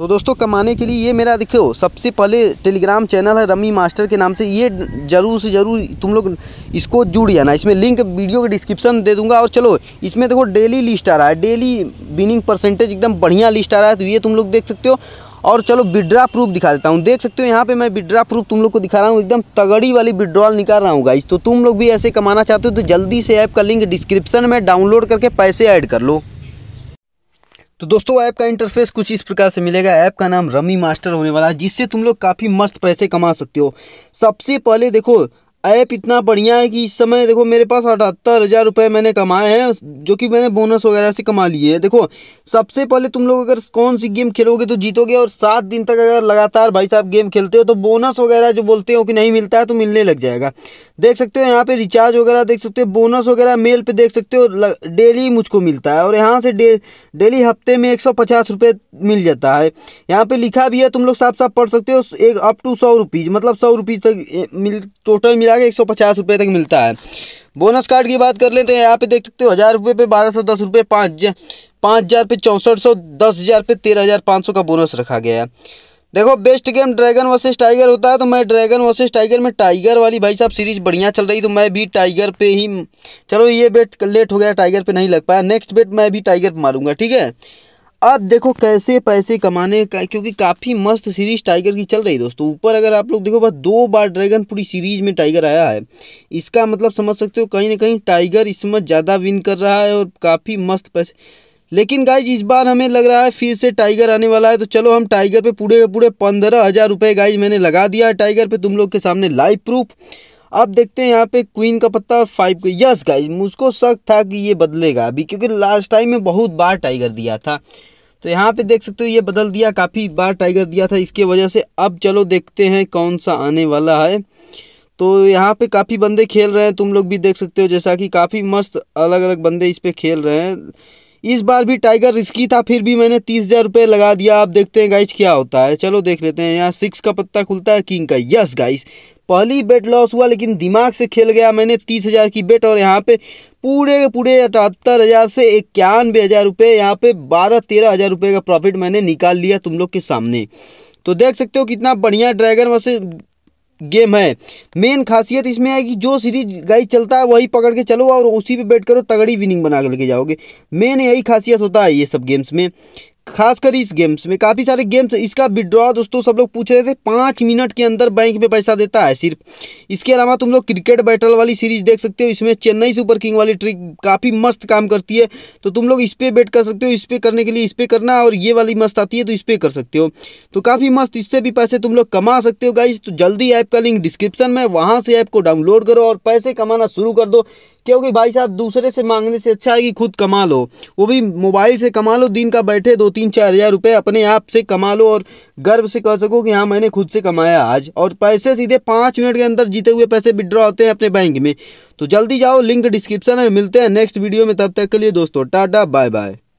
तो दोस्तों कमाने के लिए ये मेरा देखो सबसे पहले टेलीग्राम चैनल है रमी मास्टर के नाम से ये ज़रूर से ज़रूर तुम लोग इसको जुड़ जाना इसमें लिंक वीडियो के डिस्क्रिप्शन दे दूंगा और चलो इसमें देखो डेली लिस्ट आ रहा है डेली विनिंग परसेंटेज एकदम बढ़िया लिस्ट आ रहा है तो ये तुम लोग देख सकते हो और चलो विड्रा प्रूफ दिखा देता हूँ देख सकते हो यहाँ पे मैं विड्रा प्रूफ तुम लोग को दिखा रहा हूँ एकदम तगड़ी वाली विड्रॉल निकाल रहा हूँ गाइज तो तुम लोग भी ऐसे कमाना चाहते हो तो जल्दी से ऐप का लिंक डिस्क्रिप्शन में डाउनलोड करके पैसे ऐड कर लो तो दोस्तों ऐप का इंटरफेस कुछ इस प्रकार से मिलेगा ऐप का नाम रमी मास्टर होने वाला है जिससे तुम लोग काफ़ी मस्त पैसे कमा सकते हो सबसे पहले देखो ऐप इतना बढ़िया है कि इस समय देखो मेरे पास अठहत्तर हज़ार रुपये मैंने कमाए हैं जो कि मैंने बोनस वगैरह से कमा लिए हैं देखो सबसे पहले तुम लोग अगर कौन सी गेम खेलोगे तो जीतोगे और सात दिन तक अगर लगातार भाई साहब गेम खेलते हो तो बोनस वगैरह जो बोलते हो कि नहीं मिलता है तो मिलने लग जाएगा देख सकते हो यहाँ पे रिचार्ज वगैरह देख सकते हो बोनस वगैरह मेल पे देख सकते हो डेली मुझको मिलता है और यहाँ से डे डेली हफ्ते में एक सौ पचास रुपये मिल जाता है यहाँ पे लिखा भी है तुम लोग साफ साफ पढ़ सकते हो एक अप टू सौ रुपीज़ मतलब सौ रुपीज़ तक मिल टोटल मिला के एक सौ पचास रुपये तक मिलता है बोनस कार्ड की बात कर लें तो यहाँ पे देख सकते हो हज़ार रुपये पे बारह सौ दस रुपये पाँच पाँच हज़ार पे चौंसठ सौ दस हज़ार पे तेरह हज़ार पाँच सौ का बोनस रखा गया है देखो best game dragon versus tiger होता है तो मैं ड्रैगन वर्सेस टाइगर में टाइगर वाली भाई साहब सीरीज बढ़िया चल रही तो मैं भी टाइगर पे ही चलो ये बेट लेट हो गया टाइगर पे नहीं लग पाया नेक्स्ट बेट मैं भी टाइगर पे मारूंगा ठीक है अब देखो कैसे पैसे कमाने का क्योंकि काफ़ी मस्त सीरीज टाइगर की चल रही है दोस्तों ऊपर अगर आप लोग देखो बस दो बार ड्रैगन पूरी सीरीज में टाइगर आया है इसका मतलब समझ सकते हो कहीं ना कहीं टाइगर इसमें ज़्यादा विन कर रहा है और काफ़ी मस्त पैसे लेकिन गाइज इस बार हमें लग रहा है फिर से टाइगर आने वाला है तो चलो हम टाइगर पे पूरे पूरे पंद्रह हज़ार रुपये गाइज मैंने लगा दिया है टाइगर पे तुम लोग के सामने लाइव प्रूफ अब देखते हैं यहाँ पे क्वीन का पत्ता फाइव को यस गाइज मुझको शक था कि ये बदलेगा अभी क्योंकि लास्ट टाइम में बहुत बार टाइगर दिया था तो यहाँ पे देख सकते हो ये बदल दिया काफ़ी बार टाइगर दिया था इसके वजह से अब चलो देखते हैं कौन सा आने वाला है तो यहाँ पे काफ़ी बंदे खेल रहे हैं तुम लोग भी देख सकते हो जैसा कि काफ़ी मस्त अलग अलग बंदे इस पर खेल रहे हैं इस बार भी टाइगर रिस्की था फिर भी मैंने तीस हज़ार रुपये लगा दिया आप देखते हैं गाइस क्या होता है चलो देख लेते हैं यहाँ सिक्स का पत्ता खुलता है किंग का यस गाइस पहली बेट लॉस हुआ लेकिन दिमाग से खेल गया मैंने तीस हज़ार की बेट और यहाँ पे पूरे पूरे अठहत्तर हज़ार से इक्यानवे हज़ार रुपये यहाँ पे बारह तेरह हज़ार रुपये का प्रॉफिट मैंने निकाल लिया तुम लोग के सामने तो देख सकते हो कितना बढ़िया ड्रैगन वैसे गेम है मेन खासियत इसमें है कि जो सीरीज गाइस चलता है वही पकड़ के चलो और उसी पे बैठ करो तगड़ी विनिंग बना करके लेके जाओगे मेन यही खासियत होता है ये सब गेम्स में खासकर इस गेम्स में काफ़ी सारे गेम्स इसका विड्रॉ दोस्तों सब लोग पूछ रहे थे पाँच मिनट के अंदर बैंक में पैसा देता है सिर्फ इसके अलावा तुम लोग क्रिकेट बैटल वाली सीरीज देख सकते हो इसमें चेन्नई सुपर किंग वाली ट्रिक काफ़ी मस्त काम करती है तो तुम लोग इस पर बेट कर सकते हो इस पर करने के लिए इस पर करना और ये वाली मस्त आती है तो इस पर कर सकते हो तो काफ़ी मस्त इससे भी पैसे तुम लोग कमा सकते हो गाइज तो जल्दी ऐप का लिंक डिस्क्रिप्शन में वहाँ से ऐप को डाउनलोड करो और पैसे कमाना शुरू कर दो क्योंकि भाई साहब दूसरे से मांगने से अच्छा है कि खुद कमा लो वो भी मोबाइल से कमा लो दिन का बैठे दो तीन चार हज़ार रुपये अपने आप से कमा लो और गर्व से कह सको कि हाँ मैंने खुद से कमाया आज और पैसे सीधे पाँच मिनट के अंदर जीते हुए पैसे विड्रॉ होते हैं अपने बैंक में तो जल्दी जाओ लिंक डिस्क्रिप्शन में मिलते हैं नेक्स्ट वीडियो में तब तक के लिए दोस्तों टाटा बाय बाय